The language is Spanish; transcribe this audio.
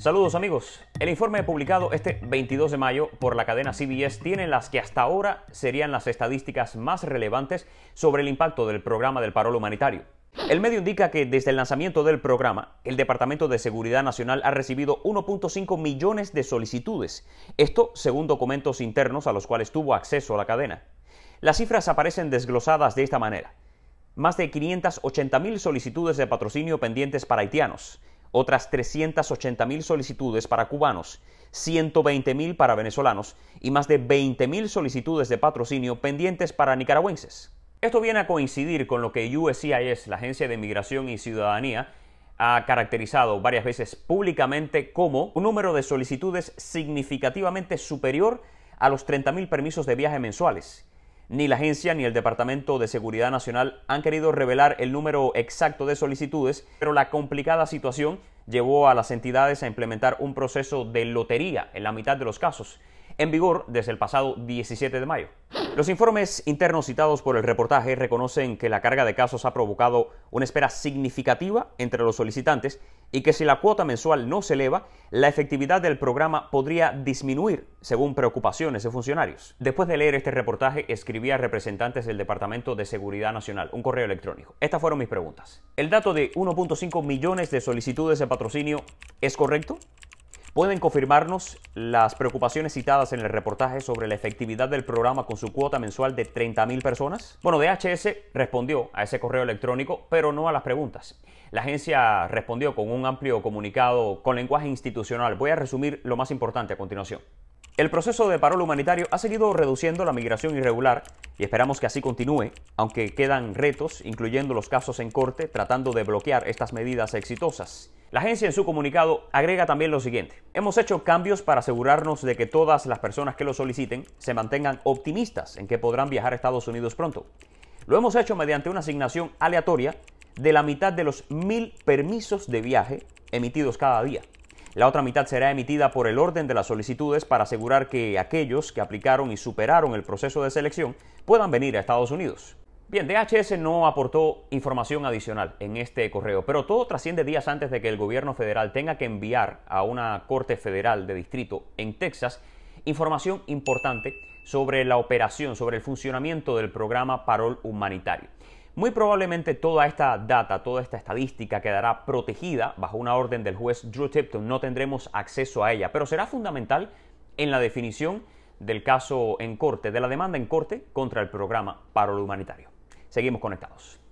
Saludos amigos. El informe publicado este 22 de mayo por la cadena CBS tiene las que hasta ahora serían las estadísticas más relevantes sobre el impacto del programa del parol humanitario. El medio indica que desde el lanzamiento del programa, el Departamento de Seguridad Nacional ha recibido 1.5 millones de solicitudes, esto según documentos internos a los cuales tuvo acceso la cadena. Las cifras aparecen desglosadas de esta manera. Más de 580.000 solicitudes de patrocinio pendientes para haitianos, otras 380.000 solicitudes para cubanos, 120.000 para venezolanos y más de 20.000 solicitudes de patrocinio pendientes para nicaragüenses. Esto viene a coincidir con lo que USCIS, la Agencia de Migración y Ciudadanía, ha caracterizado varias veces públicamente como un número de solicitudes significativamente superior a los 30.000 permisos de viaje mensuales ni la agencia ni el Departamento de Seguridad Nacional han querido revelar el número exacto de solicitudes, pero la complicada situación llevó a las entidades a implementar un proceso de lotería en la mitad de los casos en vigor desde el pasado 17 de mayo. Los informes internos citados por el reportaje reconocen que la carga de casos ha provocado una espera significativa entre los solicitantes y que si la cuota mensual no se eleva, la efectividad del programa podría disminuir, según preocupaciones de funcionarios. Después de leer este reportaje, escribí a representantes del Departamento de Seguridad Nacional un correo electrónico. Estas fueron mis preguntas. ¿El dato de 1.5 millones de solicitudes de patrocinio es correcto? pueden confirmarnos las preocupaciones citadas en el reportaje sobre la efectividad del programa con su cuota mensual de 30.000 personas? Bueno, DHS respondió a ese correo electrónico, pero no a las preguntas. La agencia respondió con un amplio comunicado con lenguaje institucional. Voy a resumir lo más importante a continuación. El proceso de parol humanitario ha seguido reduciendo la migración irregular y esperamos que así continúe, aunque quedan retos, incluyendo los casos en corte, tratando de bloquear estas medidas exitosas. La agencia en su comunicado agrega también lo siguiente. Hemos hecho cambios para asegurarnos de que todas las personas que lo soliciten se mantengan optimistas en que podrán viajar a Estados Unidos pronto. Lo hemos hecho mediante una asignación aleatoria de la mitad de los mil permisos de viaje emitidos cada día. La otra mitad será emitida por el orden de las solicitudes para asegurar que aquellos que aplicaron y superaron el proceso de selección puedan venir a Estados Unidos. Bien, DHS no aportó información adicional en este correo, pero todo trasciende días antes de que el gobierno federal tenga que enviar a una corte federal de distrito en Texas información importante sobre la operación, sobre el funcionamiento del programa Parol Humanitario. Muy probablemente toda esta data, toda esta estadística quedará protegida bajo una orden del juez Drew Tipton. No tendremos acceso a ella, pero será fundamental en la definición del caso en corte, de la demanda en corte contra el programa Parol Humanitario. Seguimos conectados.